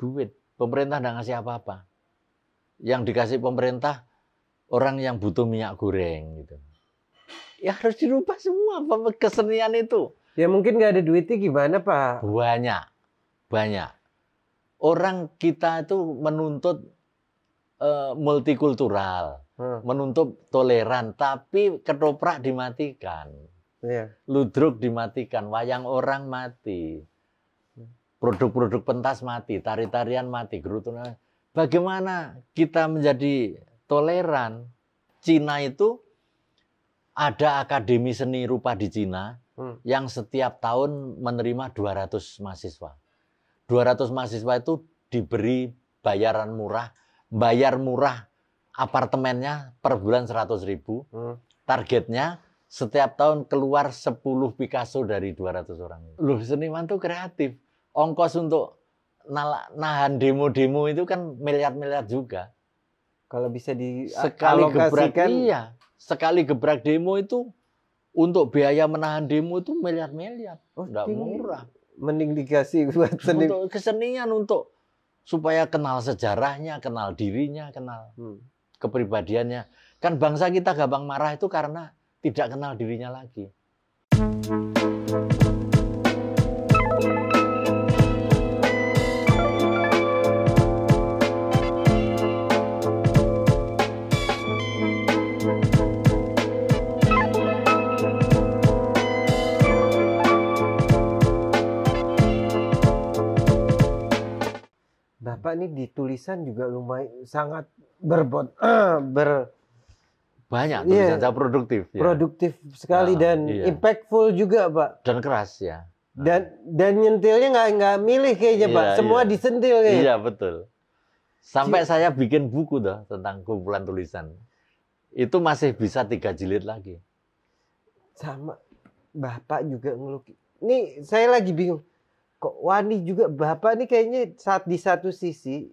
duit. Pemerintah tidak ngasih apa-apa. Yang dikasih pemerintah orang yang butuh minyak goreng gitu. Ya harus dirubah semua kesenian itu. Ya mungkin nggak ada duitnya gimana Pak? Banyak, banyak. Orang kita itu menuntut uh, multikultural, hmm. menuntut toleran, tapi ketoprak dimatikan, yeah. ludruk dimatikan, wayang orang mati produk-produk pentas mati, tari-tarian mati, gerutunan. Bagaimana kita menjadi toleran? Cina itu ada akademi seni rupa di Cina hmm. yang setiap tahun menerima 200 mahasiswa. 200 mahasiswa itu diberi bayaran murah, bayar murah apartemennya per bulan 100 ribu. Hmm. Targetnya setiap tahun keluar 10 Picasso dari 200 orang. Loh, seniman tuh kreatif ongkos untuk nahan demo-demo itu kan miliar-miliar juga. Kalau bisa di sekali gebrak iya, sekali gebrak demo itu untuk biaya menahan demo itu miliar-miliar. Oh, murah. Mending dikasih buat seni. Untuk kesenian untuk supaya kenal sejarahnya, kenal dirinya, kenal hmm. kepribadiannya. Kan bangsa kita gampang marah itu karena tidak kenal dirinya lagi. Thank Bapak ini di tulisan juga lumayan sangat berbot ber banyak iya. tulisan yeah, saya produktif ya. Produktif sekali nah, dan iya. impactful juga, Pak. Dan keras ya. Dan dan nyentilnya nggak nggak milih kayaknya, iya, Pak. Iya. Semua iya. disentil kayaknya. Iya, betul. Sampai iya. saya bikin buku dah tentang kumpulan tulisan. Itu masih bisa tiga jilid lagi. Sama Bapak juga ngelukis. Ini saya lagi bingung kok Wani juga bapak nih kayaknya saat di satu sisi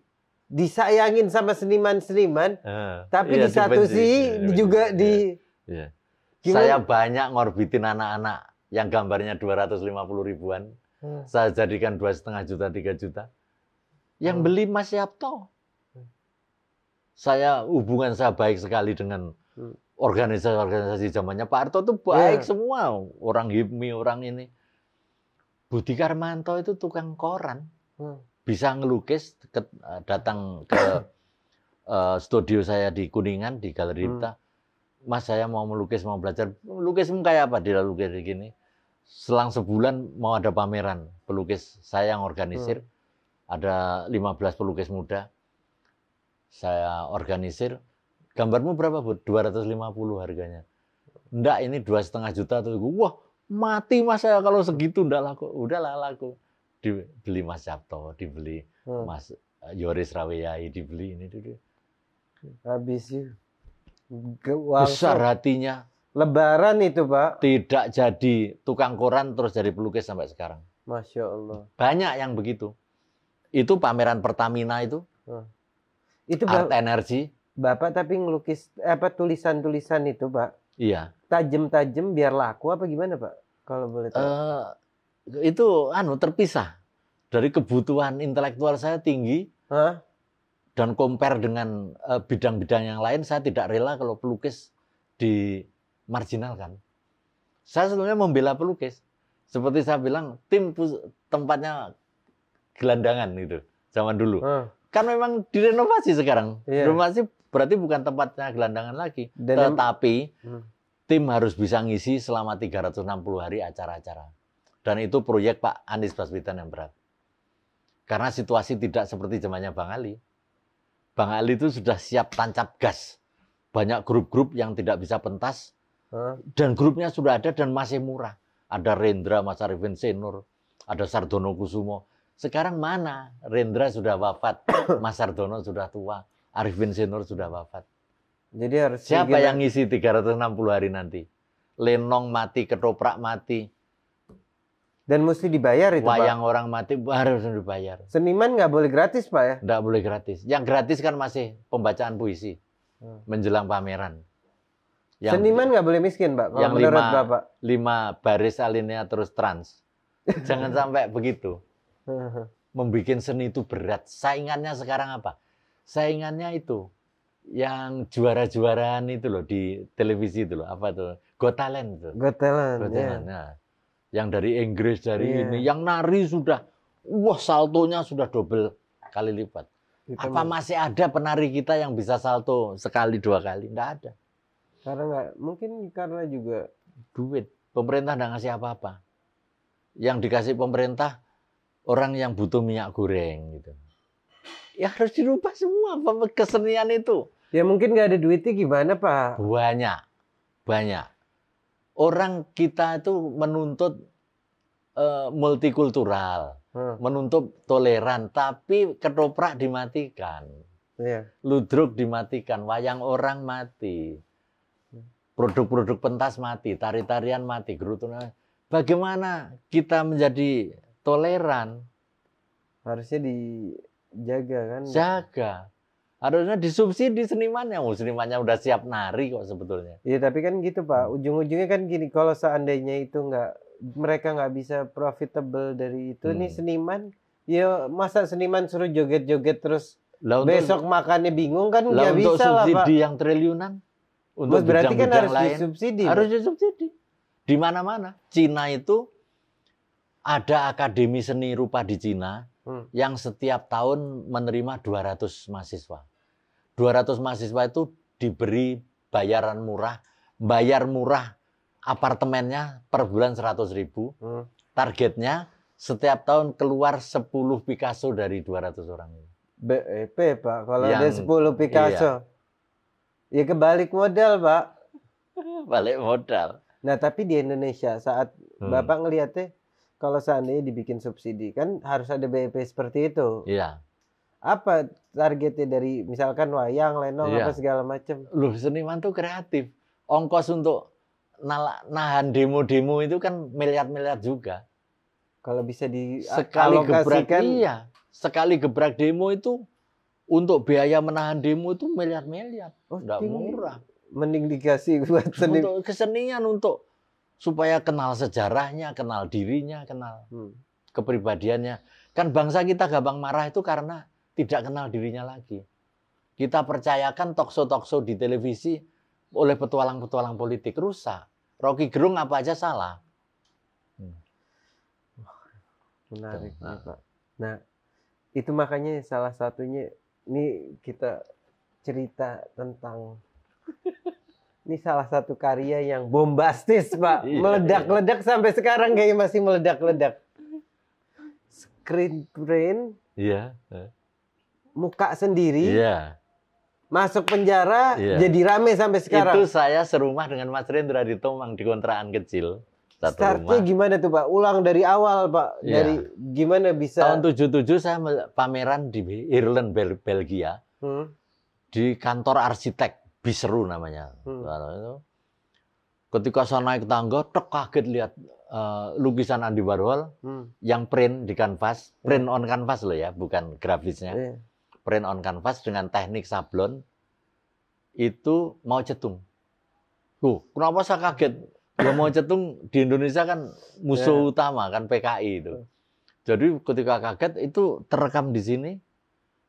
disayangin sama seniman-seniman, uh, tapi iya, di satu sisi iya, juga iya, di iya. iya. saya banyak ngorbitin anak-anak yang gambarnya 250 ribuan, hmm. saya jadikan dua setengah juta, tiga juta. Yang hmm. beli Mas Syapto Saya hubungan saya baik sekali dengan hmm. organisasi-organisasi zamannya Pak Harto tuh baik yeah. semua, orang HIPMI, orang ini. Budi Karmanto itu tukang koran. Hmm. Bisa ngelukis ke, eh, datang ke uh, studio saya di Kuningan di Galeri hmm. Mas saya mau melukis, mau belajar. Lukis kayak apa? Dia lukis gini. Selang sebulan mau ada pameran pelukis. Saya yang organisir. Hmm. Ada 15 pelukis muda. Saya organisir. Gambarmu berapa, Bu? 250 harganya. Enggak, ini dua setengah juta. tuh. wah, mati mas saya kalau segitu ndak laku udahlah laku dibeli Mas Sabto dibeli hmm. Mas eh, Yoris Raweyai dibeli ini dulu habis itu besar hatinya Lebaran itu Pak tidak jadi tukang koran terus jadi pelukis sampai sekarang Masya Allah banyak yang begitu itu pameran Pertamina itu hmm. itu Art energi Bapak tapi ngelukis eh, apa tulisan-tulisan itu Pak Iya. Tajam-tajam biar laku apa gimana Pak? Kalau boleh tahu. Uh, itu anu terpisah dari kebutuhan intelektual saya tinggi. Huh? Dan compare dengan bidang eh, bidang-bidang yang lain, saya tidak rela kalau pelukis di marginal kan. Saya sebenarnya membela pelukis. Seperti saya bilang, tim tempatnya gelandangan itu zaman dulu. Huh kan memang direnovasi sekarang. Yeah. Renovasi berarti bukan tempatnya gelandangan lagi. Dan Tetapi hmm. tim harus bisa ngisi selama 360 hari acara-acara. Dan itu proyek Pak Anies Baswedan yang berat. Karena situasi tidak seperti zamannya Bang Ali. Bang Ali itu sudah siap tancap gas. Banyak grup-grup yang tidak bisa pentas. Dan grupnya sudah ada dan masih murah. Ada Rendra, Mas Arifin Senur, ada Sardono Kusumo sekarang mana? Rendra sudah wafat, Mas Ardono sudah tua, Arifin Senur sudah wafat. Jadi harus siapa yang ngisi 360 hari nanti? Lenong mati, ketoprak mati. Dan mesti dibayar itu, Wayang Pak. orang mati harus dibayar. Seniman nggak boleh gratis, Pak ya? Nggak boleh gratis. Yang gratis kan masih pembacaan puisi hmm. menjelang pameran. Yang, Seniman nggak boleh miskin, Pak. Yang menurut lima, Bapak. lima baris alinea terus trans. Jangan sampai begitu. Membikin seni itu berat. Saingannya sekarang apa? Saingannya itu yang juara-juaraan itu loh di televisi itu loh apa tuh Got Talent tuh. Got Talent. Got iya. Talent. Yeah. Nah, yang dari Inggris dari yeah. ini, yang nari sudah, wah saltonya sudah double kali lipat. Kita apa masih ada penari kita yang bisa salto sekali dua kali? Tidak ada. Karena mungkin karena juga duit pemerintah nggak ngasih apa-apa. Yang dikasih pemerintah orang yang butuh minyak goreng gitu. Ya harus dirubah semua kesenian itu. Ya mungkin nggak ada duitnya gimana Pak? Banyak, banyak. Orang kita itu menuntut uh, multikultural, hmm. menuntut toleran, tapi ketoprak dimatikan, yeah. ludruk dimatikan, wayang orang mati, produk-produk pentas mati, tari-tarian mati, gerutunan. Bagaimana kita menjadi toleran harusnya dijaga kan jaga harusnya disubsidi senimannya oh, senimannya udah siap nari kok sebetulnya iya tapi kan gitu pak hmm. ujung-ujungnya kan gini kalau seandainya itu nggak mereka nggak bisa profitable dari itu hmm. nih seniman ya masa seniman suruh joget-joget terus lah untuk, besok makannya bingung kan nggak bisa lah pak subsidi yang triliunan untuk berarti kan harus lain, disubsidi harus disubsidi di mana-mana Cina itu ada akademi seni rupa di Cina hmm. yang setiap tahun menerima 200 mahasiswa. 200 mahasiswa itu diberi bayaran murah, bayar murah apartemennya per bulan seratus ribu. Hmm. Targetnya setiap tahun keluar 10 Picasso dari 200 orang ini. BEP eh, Pak, kalau yang, ada 10 iya. Picasso. Iya. Ya kebalik modal Pak. Balik modal. Nah tapi di Indonesia saat hmm. Bapak ngelihatnya kalau seandainya dibikin subsidi kan harus ada BEP seperti itu. Iya. Apa targetnya dari misalkan wayang, lenong iya. apa segala macam? Lu seniman tuh kreatif. Ongkos untuk nahan demo-demo itu kan miliar-miliar juga. Kalau bisa di sekali gebrak iya, sekali gebrak demo itu untuk biaya menahan demo itu miliar-miliar. Oh, tidak murah. Mending dikasih buat seni. Untuk kesenian untuk supaya kenal sejarahnya, kenal dirinya, kenal hmm. kepribadiannya. Kan bangsa kita gampang marah itu karena tidak kenal dirinya lagi. Kita percayakan tokso-tokso di televisi oleh petualang-petualang politik rusak. Rocky Gerung apa aja salah. Hmm. Menarik, nah. Pak. Nah, itu makanya salah satunya ini kita cerita tentang ini salah satu karya yang bombastis, Pak. Iya, meledak-ledak iya. sampai sekarang kayaknya masih meledak-ledak. Screen print. Iya. Eh. Muka sendiri. Iya. Masuk penjara, iya. jadi rame sampai sekarang. Itu saya serumah dengan Mas Rendra di Tomang di kontrakan kecil. Satu Startnya rumah. gimana tuh Pak? Ulang dari awal Pak. Iya. Dari gimana bisa? Tahun 77 saya pameran di Ireland, Belgia. Hmm. Di kantor arsitek biseru namanya. Hmm. Nah, ketika saya naik tangga, tek kaget lihat uh, lukisan Andi Warhol hmm. yang print di kanvas, hmm. print on kanvas loh ya, bukan grafisnya. Yeah. Print on kanvas dengan teknik sablon itu mau cetung. Tuh, kenapa saya kaget? Ya mau cetung di Indonesia kan musuh yeah. utama kan PKI itu. Hmm. Jadi ketika kaget itu terekam di sini.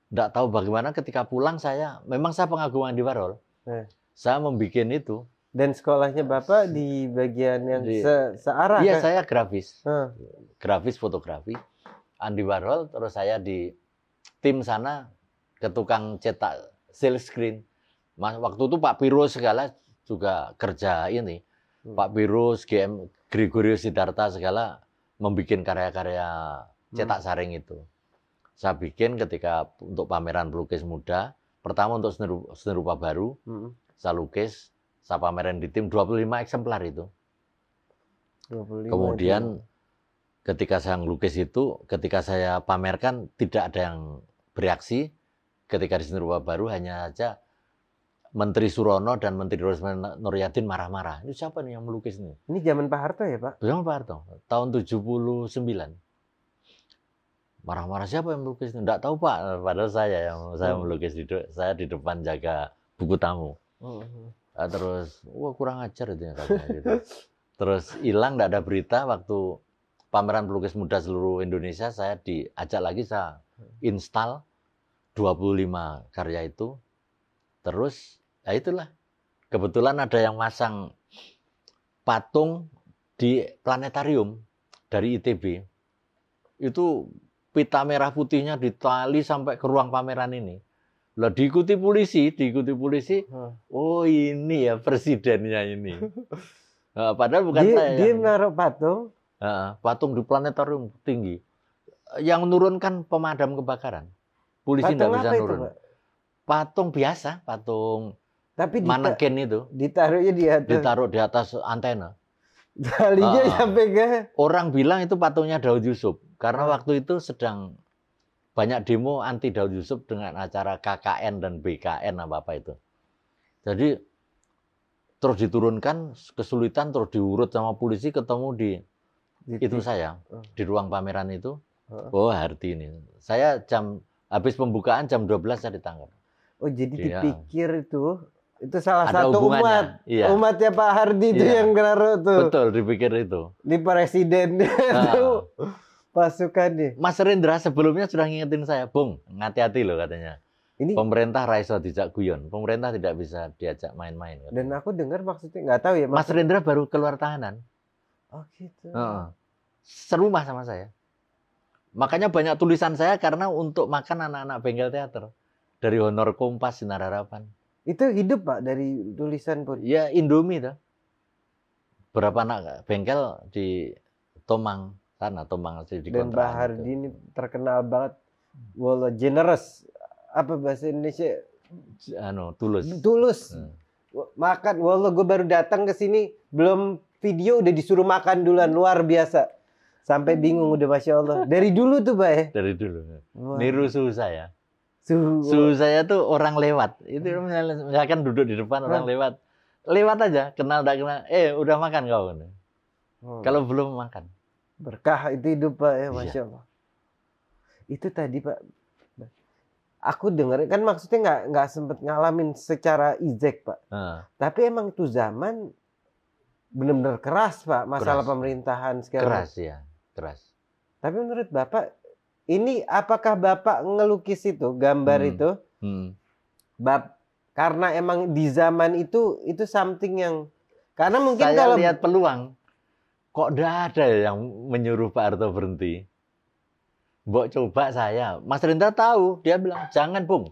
Tidak tahu bagaimana ketika pulang saya, memang saya pengagum Andi Warhol. Nah. Saya membuat itu. Dan sekolahnya Bapak di bagian yang di, se searah? Iya, kan? saya grafis. Hmm. Grafis fotografi. Andi Warhol, terus saya di tim sana ke tukang cetak sales screen. Mas, waktu itu Pak Piro segala juga kerja ini. Hmm. Pak Piro, GM Gregorio Sidarta segala membuat karya-karya hmm. cetak hmm. saring itu. Saya bikin ketika untuk pameran pelukis muda, Pertama untuk seni rupa baru, hmm. saya lukis, saya pameran di tim 25 eksemplar itu. 25 Kemudian itu. ketika saya lukis itu, ketika saya pamerkan tidak ada yang bereaksi. Ketika di seni rupa baru hanya saja Menteri Surono dan Menteri Rosman Nuryadin marah-marah. Ini siapa nih yang melukis ini? Ini zaman Pak Harto ya Pak? Zaman Pak Harto, tahun 79 marah-marah siapa yang melukis itu? tidak tahu Pak, padahal saya yang saya hmm. melukis di saya di depan jaga buku tamu. Hmm. Ah, terus wah kurang ajar itu katanya gitu. terus hilang tidak ada berita waktu pameran pelukis muda seluruh Indonesia saya diajak lagi saya hmm. install 25 karya itu. Terus ya itulah kebetulan ada yang masang patung di planetarium dari ITB. Itu pita merah putihnya ditali sampai ke ruang pameran ini. Lah diikuti polisi, diikuti polisi. Oh ini ya presidennya ini. Nah, padahal bukan di, saya. Dia naruh patung. Nah, patung di planetarium tinggi. Yang menurunkan pemadam kebakaran. Polisi tidak bisa turun. Patung biasa, patung tapi maneken itu. Ditaruhnya di atas. Ditaruh di atas antena. Dalinya uh, sampai ke. Orang bilang itu patungnya Daud Yusuf. Karena waktu itu sedang banyak demo anti Daud Yusuf dengan acara KKN dan BKN apa apa itu. Jadi terus diturunkan kesulitan terus diurut sama polisi ketemu di, itu saya uh. di ruang pameran itu. Uh. Oh Harti ini. Saya jam habis pembukaan jam 12 saya ditangkap. Oh jadi Dia, dipikir itu itu salah satu umat iya. umatnya Pak Hardi iya. itu yang kena tuh. Betul dipikir itu. Di presiden uh. itu pasukan nih. Mas Rendra sebelumnya sudah ngingetin saya, Bung, hati-hati loh katanya. Ini pemerintah raiso dijak guyon, pemerintah tidak bisa diajak main-main. Dan aku dengar maksudnya nggak tahu ya. Mas, Mas Rendra baru keluar tahanan. Oh gitu. Uh -uh. Serumah sama saya. Makanya banyak tulisan saya karena untuk makan anak-anak bengkel teater dari honor Kompas Sinar Harapan. Itu hidup pak dari tulisan pun. Ya Indomie tuh. Berapa anak bengkel di Tomang Kan, atau Tomang masih di Dan Bahar ini terkenal banget wala generous apa bahasa Indonesia anu tulus tulus hmm. makan wala gue baru datang ke sini belum video udah disuruh makan duluan luar biasa sampai bingung udah masya Allah dari dulu tuh Pak Eh? dari dulu wow. niru suhu saya suhu. suhu saya tuh orang lewat itu misalkan duduk di depan orang lewat lewat aja kenal tak kenal eh udah makan kau oh. kalau belum makan Berkah itu hidup Pak ya, iya. Masya Allah. Itu tadi Pak, aku dengar kan maksudnya nggak nggak sempet ngalamin secara izek Pak. Uh. Tapi emang itu zaman benar-benar keras Pak masalah keras. pemerintahan sekarang. Keras ya, keras. Tapi menurut Bapak ini apakah Bapak ngelukis itu gambar hmm. itu? Hmm. Bap, karena emang di zaman itu itu something yang karena mungkin Saya kalau lihat peluang kok tidak ada ya yang menyuruh Pak Harto berhenti? Mbok coba saya. Mas Rinta tahu, dia bilang, jangan Bung.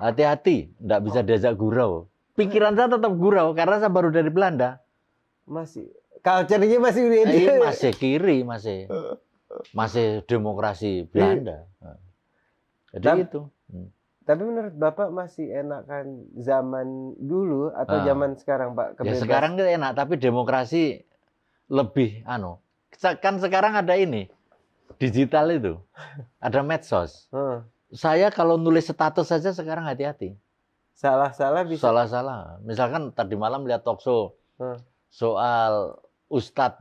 Hati-hati, tidak bisa diajak gurau. Pikiran saya tetap gurau, karena saya baru dari Belanda. Masih, kalau nya masih eh, masih kiri, masih. Masih demokrasi Belanda. Jadi tapi, itu. Hmm. Tapi menurut Bapak masih enak kan zaman dulu atau ah. zaman sekarang Pak? Kebebas? Ya sekarang enak, tapi demokrasi lebih anu kan sekarang ada ini digital itu ada medsos hmm. saya kalau nulis status saja sekarang hati-hati salah-salah bisa salah-salah misalkan tadi malam lihat talkshow hmm. soal ustad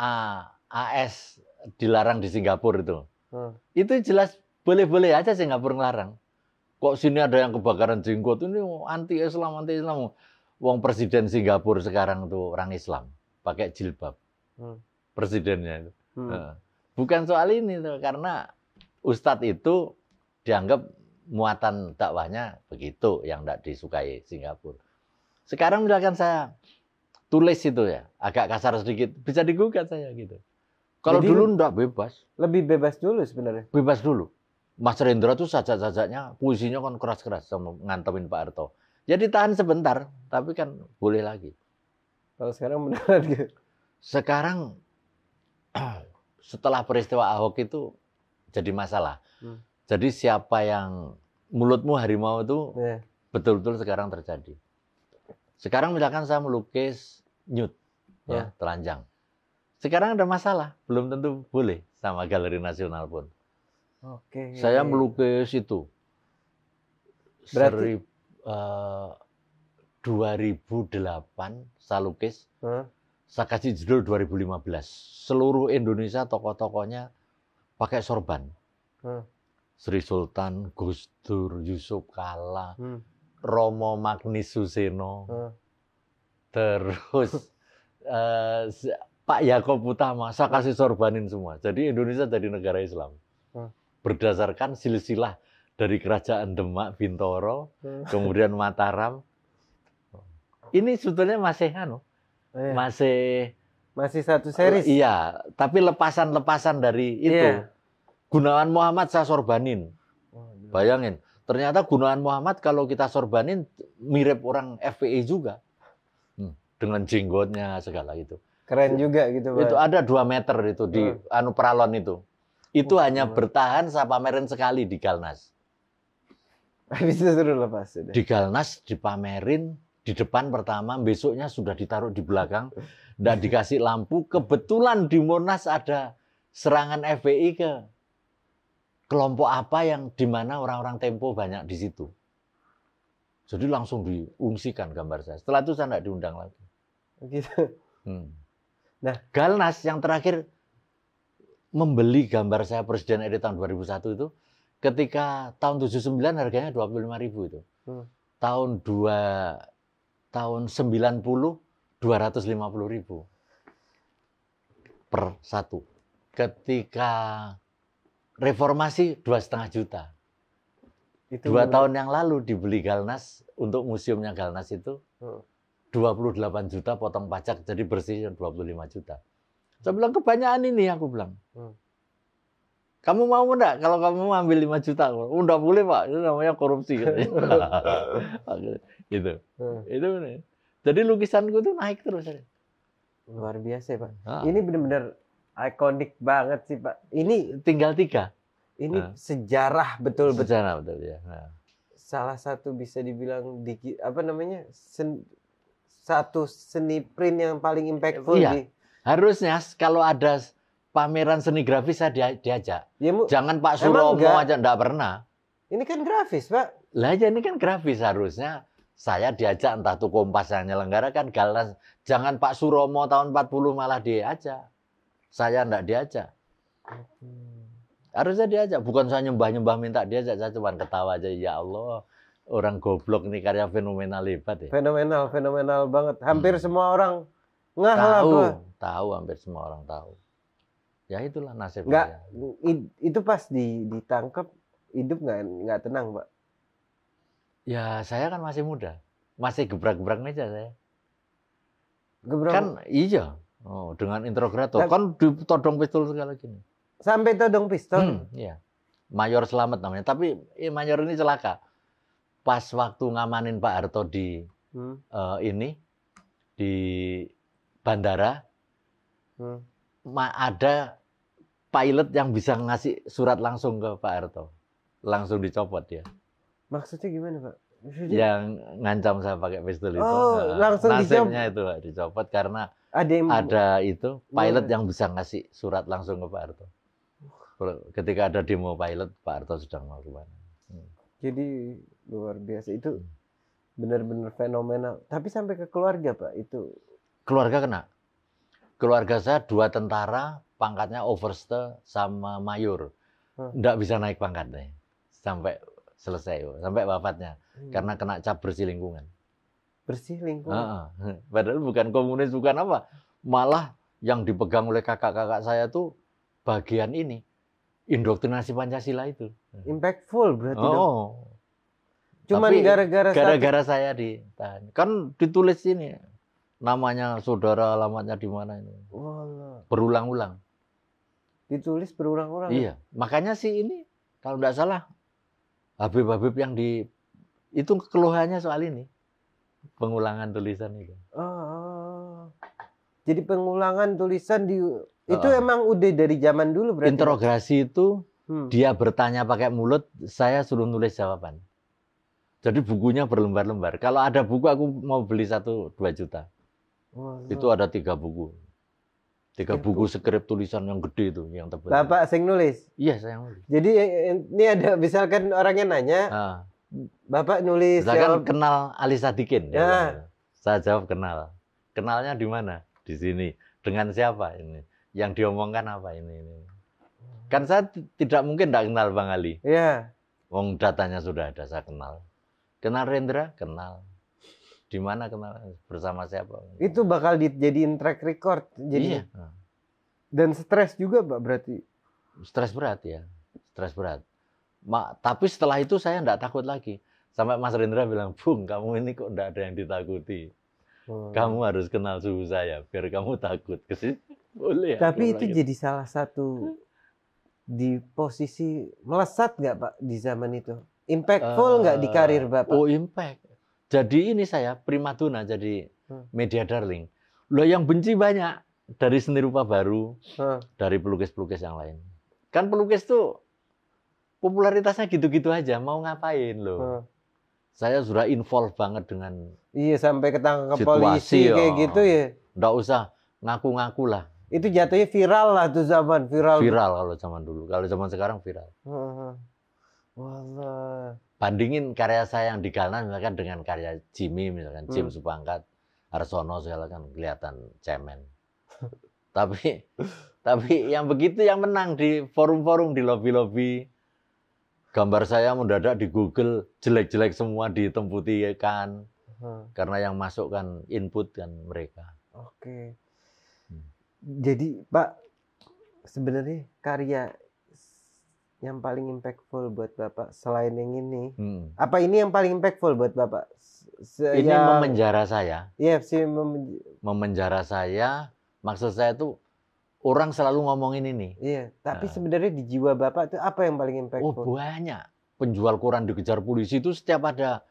A, AS dilarang di Singapura itu hmm. itu jelas boleh-boleh aja Singapura ngelarang kok sini ada yang kebakaran jenggot ini anti Islam anti Islam wong presiden Singapura sekarang tuh orang Islam pakai jilbab. Hmm. Presidennya itu. Hmm. Bukan soal ini karena ustadz itu dianggap muatan dakwahnya begitu yang tidak disukai Singapura. Sekarang misalkan saya tulis itu ya, agak kasar sedikit, bisa digugat saya gitu. Kalau dulu enggak bebas. Lebih bebas dulu sebenarnya. Bebas dulu. Mas Rendra tuh saja sajaknya puisinya kan keras-keras sama ngantemin Pak Arto Jadi tahan sebentar, tapi kan boleh lagi. Kalau sekarang beneran gitu. Sekarang setelah peristiwa Ahok itu jadi masalah. Hmm. Jadi siapa yang mulutmu harimau itu betul iya. betul-betul sekarang terjadi. Sekarang misalkan saya melukis nyut yeah. ya, iya. telanjang. Sekarang ada masalah, belum tentu boleh sama galeri nasional pun. Oke. Okay. Saya melukis itu. Berarti Serib, uh, eh, 2008 Salukis. Hmm? Saya kasih judul 2015. Seluruh Indonesia tokoh-tokohnya pakai sorban. Hmm. Sri Sultan, Gus Dur, Yusuf Kala, hmm. Romo Magnis Suseno, hmm. terus uh, Pak Yakob Utama, saya kasih sorbanin semua. Jadi Indonesia jadi negara Islam. Hmm. Berdasarkan silsilah dari kerajaan Demak, Bintoro, hmm. kemudian Mataram, ini sebetulnya masih anu, oh, iya. masih masih satu series iya tapi lepasan lepasan dari itu iya. Gunawan Muhammad saya sorbanin oh, iya. bayangin ternyata Gunawan Muhammad kalau kita sorbanin mirip orang FPI juga hmm. dengan jenggotnya segala itu keren juga gitu Pak. itu ada dua meter itu di hmm. anu Peralon itu itu oh, hanya oh. bertahan saya pamerin sekali di Galnas habis itu suruh lepas di Galnas dipamerin di depan pertama, besoknya sudah ditaruh di belakang, dan dikasih lampu. Kebetulan di Monas ada serangan FPI ke kelompok apa yang di mana orang-orang Tempo banyak di situ. Jadi langsung diungsikan gambar saya. Setelah itu saya tidak diundang lagi. Gitu. Hmm. Nah, Galnas yang terakhir membeli gambar saya Presiden Edi tahun 2001 itu ketika tahun 79 harganya 25.000 itu. Hmm. Tahun 2 tahun 90 250 ribu per satu. Ketika reformasi dua setengah juta. Itu dua benar. tahun yang lalu dibeli Galnas untuk museumnya Galnas itu 28 hmm. juta potong pajak jadi bersih 25 juta. Saya bilang kebanyakan ini aku bilang. Hmm. Kamu mau enggak kalau kamu ambil 5 juta? Enggak oh, boleh Pak, itu namanya korupsi. gitu hmm. itu bener. jadi lukisan gue tuh naik terus luar biasa ya pak ah. ini bener-bener ikonik banget sih pak ini tinggal tiga ini nah. sejarah betul betul sejarah betul ya nah. salah satu bisa dibilang di, apa namanya sen, satu seni print yang paling impactful iya. di harusnya kalau ada pameran seni grafis saya dia, diajak ya, mu, jangan Pak Suromo aja enggak pernah ini kan grafis Pak lah ya ini kan grafis harusnya saya diajak entah tuh Kompas yang menyelenggarakan galas jangan Pak Suromo tahun 40 malah diajak. Saya enggak diajak. Harusnya diajak, bukan saya nyembah-nyembah minta diajak, saya cuma ketawa aja ya Allah. Orang goblok nih karya fenomenal hebat ya. Fenomenal, fenomenal banget. Hampir hmm. semua orang ngah lah tahu, tahu hampir semua orang tahu. Ya itulah nasib. Enggak, itu pas ditangkap hidup nggak nggak tenang, Pak. Ya saya kan masih muda, masih gebrak-gebrak meja saya. Gebrak. Kan iya, oh, dengan interrogator. Kan ditodong pistol segala gini. Sampai todong pistol? Hmm, iya. Mayor Selamat namanya. Tapi eh, Mayor ini celaka. Pas waktu ngamanin Pak Harto di hmm. uh, ini di bandara, hmm. ada pilot yang bisa ngasih surat langsung ke Pak Harto, langsung dicopot Ya. Maksudnya gimana, Pak? Maksudnya? Yang ngancam saya pakai pistol itu. Oh, nah, langsung nasibnya dicopot. itu Pak, dicopot karena ada, yang... ada itu iya. pilot ya. yang bisa ngasih surat langsung ke Pak Harto. Ketika ada demo pilot, Pak Harto sedang mana. Hmm. Jadi luar biasa itu hmm. benar-benar fenomenal. Tapi sampai ke keluarga Pak itu. Keluarga kena. Keluarga saya dua tentara, pangkatnya overste sama mayor. Nggak bisa naik pangkatnya. Sampai selesai sampai wafatnya hmm. karena kena cap bersih lingkungan. Bersih lingkungan. Uh, padahal bukan komunis bukan apa, malah yang dipegang oleh kakak-kakak saya tuh bagian ini indoktrinasi Pancasila itu. Impactful berarti. Oh. Dong. Cuman gara-gara gara-gara saya di Kan ditulis ini namanya saudara alamatnya di mana ini. Berulang-ulang. Ditulis berulang-ulang. Iya. Makanya sih ini kalau tidak salah Habib-habib yang di itu keluhannya soal ini. Pengulangan tulisan itu. Oh, Jadi pengulangan tulisan di itu oh. emang udah dari zaman dulu berarti. Interogasi itu hmm. dia bertanya pakai mulut, saya suruh nulis jawaban. Jadi bukunya berlembar-lembar. Kalau ada buku aku mau beli satu dua juta. Oh, itu ada tiga buku. Tiga buku skrip tulisan yang gede itu yang tebal. Bapak sing nulis? Iya, saya yang nulis. Jadi eh, eh, ini ada misalkan orangnya nanya, ah. Bapak nulis Misalkan yang... kenal Ali Sadikin. Ya. Saya jawab kenal. Kenalnya di mana? Di sini. Dengan siapa ini? Yang diomongkan apa ini? ini. Kan saya tidak mungkin tidak kenal Bang Ali. Iya. Wong datanya sudah ada, saya kenal. Kenal Rendra? Kenal di mana kemarin bersama siapa itu bakal dijadiin track record jadi iya. dan stres juga pak berarti stres berat ya stres berat Ma, tapi setelah itu saya nggak takut lagi sampai Mas Rendra bilang Bung kamu ini kok nggak ada yang ditakuti hmm. kamu harus kenal suhu saya biar kamu takut kesini boleh tapi itu lagi. jadi salah satu di posisi melesat nggak pak di zaman itu impactful eh, nggak uh, di karir bapak oh impact jadi ini saya primadona, jadi hmm. media darling. Lo yang benci banyak dari seni rupa baru, hmm. dari pelukis-pelukis yang lain. Kan pelukis tuh popularitasnya gitu-gitu aja, mau ngapain lo? Hmm. Saya sudah involve banget dengan Iya sampai ketangkep polisi polisi kayak oh. gitu ya. Enggak usah ngaku-ngaku lah. Itu jatuhnya viral lah tuh zaman viral. Viral kalau zaman dulu, kalau zaman sekarang viral. Hmm. hmm. Wallah bandingin karya saya yang di kanan misalkan dengan karya Jimmy misalkan Jim hmm. Subangkat, Arsono segala kan kelihatan cemen. tapi tapi yang begitu yang menang di forum-forum di lobby-lobby gambar saya mendadak di Google jelek-jelek semua ditemputi kan hmm. karena yang masuk kan input kan mereka. Oke. Hmm. Jadi Pak sebenarnya karya yang paling impactful buat bapak selain yang ini hmm. apa ini yang paling impactful buat bapak Se ini yang, memenjara saya iya sih memen memenjara saya maksud saya tuh orang selalu ngomongin ini iya tapi nah. sebenarnya di jiwa bapak tuh apa yang paling impactful oh banyak penjual koran dikejar polisi itu setiap ada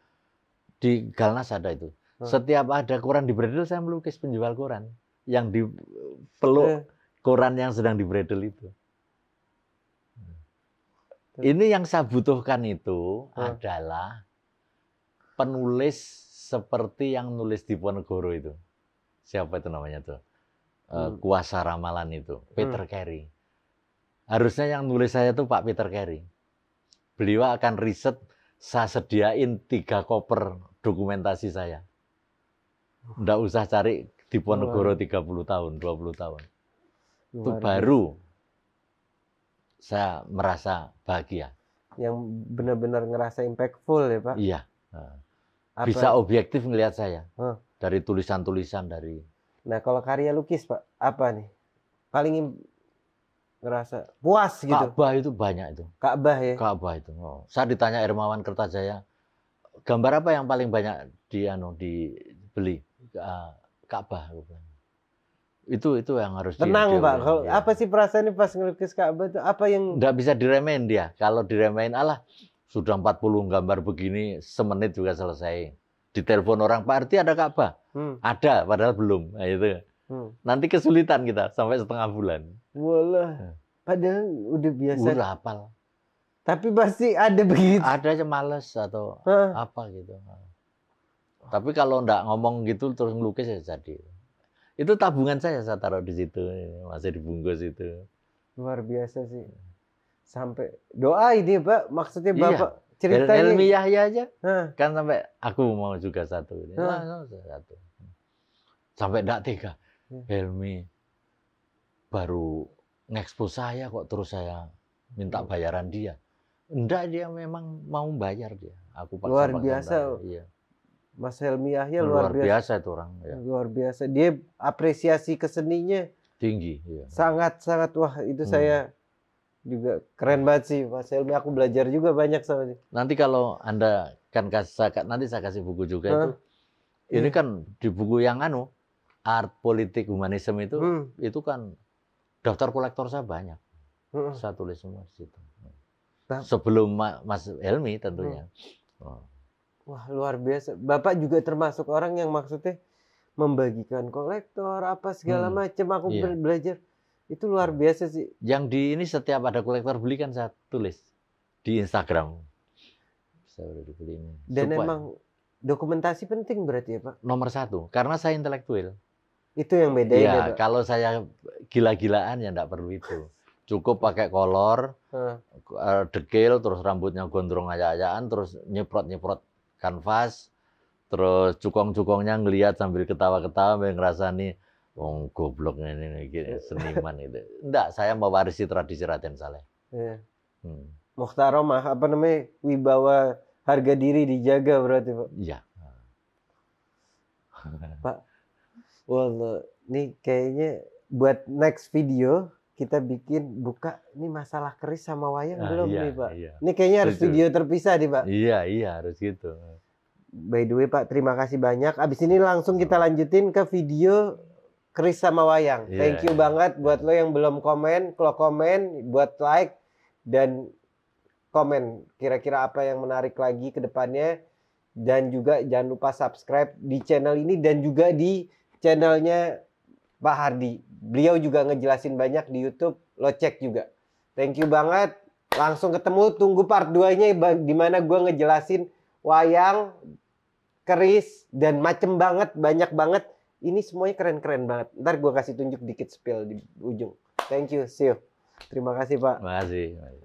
di Galnas ada itu hmm. setiap ada koran di bredel saya melukis penjual koran yang di eh. koran yang sedang di bredel itu ini yang saya butuhkan itu hmm. adalah penulis seperti yang nulis di Ponegoro itu. Siapa itu namanya tuh? Eh, hmm. Kuasa Ramalan itu, hmm. Peter hmm. Carey. Harusnya yang nulis saya tuh Pak Peter Carey. Beliau akan riset, saya sediain tiga koper dokumentasi saya. Nggak usah cari di Ponegoro 30 tahun, 20 tahun. Itu baru saya merasa bahagia. Yang benar-benar ngerasa impactful ya Pak? Iya. Nah, apa? Bisa objektif melihat saya. Huh? Dari tulisan-tulisan, dari... Nah kalau karya lukis Pak, apa nih? Paling ngerasa puas gitu. Ka'bah itu banyak itu. Ka'bah ya. Ka'bah itu. Oh. Saya ditanya Ermawan Kertajaya, gambar apa yang paling banyak di anu dibeli? Ah, Ka'bah itu itu yang harus tenang pak dia, kalau ya. apa sih perasaan ini pas ngelukis Ka'bah itu apa yang nggak bisa diremain dia kalau diremain Allah sudah 40 gambar begini semenit juga selesai ditelepon orang Pak Arti ada Ka'bah hmm. ada padahal belum nah, itu hmm. nanti kesulitan kita sampai setengah bulan wala nah. padahal udah biasa udah hafal tapi pasti ada begitu ada aja males atau huh? apa gitu nah. tapi kalau ndak ngomong gitu terus ngelukis ya jadi itu tabungan saya saya taruh di situ, masih dibungkus itu. Luar biasa sih. Sampai doa ini, Pak. Maksudnya iya. Bapak iya. cerita El ini Yahya aja. Hah. Kan sampai aku mau juga satu. Ini. satu. Sampai tidak tega. Helmi iya. baru ngekspos saya kok terus saya minta iya. bayaran dia. Enggak dia memang mau bayar dia. Aku luar biasa. Iya. Mas Helmi Yahya luar, luar biasa. biasa itu orang. Ya. Luar biasa. Dia apresiasi keseninya tinggi. sangat iya. Sangat sangat wah itu hmm. saya juga keren banget sih Mas Helmi. Aku belajar juga banyak sama dia. Nanti kalau anda kan kasih nanti saya kasih buku juga hmm. itu. Ini hmm. kan di buku yang anu art politik humanisme itu hmm. itu kan daftar kolektor saya banyak. Hmm. Saya tulis semua di situ. Nah. Sebelum Mas Helmi tentunya. Hmm. Oh Wah luar biasa. Bapak juga termasuk orang yang maksudnya membagikan kolektor apa segala hmm. macam. Aku yeah. Iya. belajar itu luar biasa sih. Yang di ini setiap ada kolektor beli kan saya tulis di Instagram. Saya udah dibeli ini. Dan Supaya. emang dokumentasi penting berarti ya Pak? Nomor satu karena saya intelektual. Itu yang beda iya, ya, Kalau saya gila-gilaan ya nggak perlu itu. cukup pakai kolor, hmm. dekil, terus rambutnya gondrong ayah ajaan terus nyeprot-nyeprot kanvas terus cukong-cukongnya ngelihat sambil ketawa-ketawa sambil ngerasa nih oh, goblok ini ini seniman itu Enggak, saya mewarisi tradisi Raden Saleh. Iya. Hmm. apa namanya wibawa harga diri dijaga berarti Pak. Iya. Pak, Wallah, nih kayaknya buat next video kita bikin buka ini masalah keris sama wayang nah, belum iya, nih pak. Iya. Ini kayaknya harus video terpisah nih pak. Iya iya harus gitu. By the way pak terima kasih banyak. Abis ini langsung kita lanjutin ke video keris sama wayang. Yeah. Thank you iya. banget buat lo yang belum komen. Kalau komen buat like dan komen kira-kira apa yang menarik lagi ke depannya. Dan juga jangan lupa subscribe di channel ini dan juga di channelnya Pak Hardi. Beliau juga ngejelasin banyak di YouTube, lo cek juga. Thank you banget. Langsung ketemu, tunggu part 2-nya di mana gue ngejelasin wayang, keris, dan macem banget, banyak banget. Ini semuanya keren-keren banget. Ntar gue kasih tunjuk dikit spill di ujung. Thank you, see you. Terima kasih Pak. Terima kasih.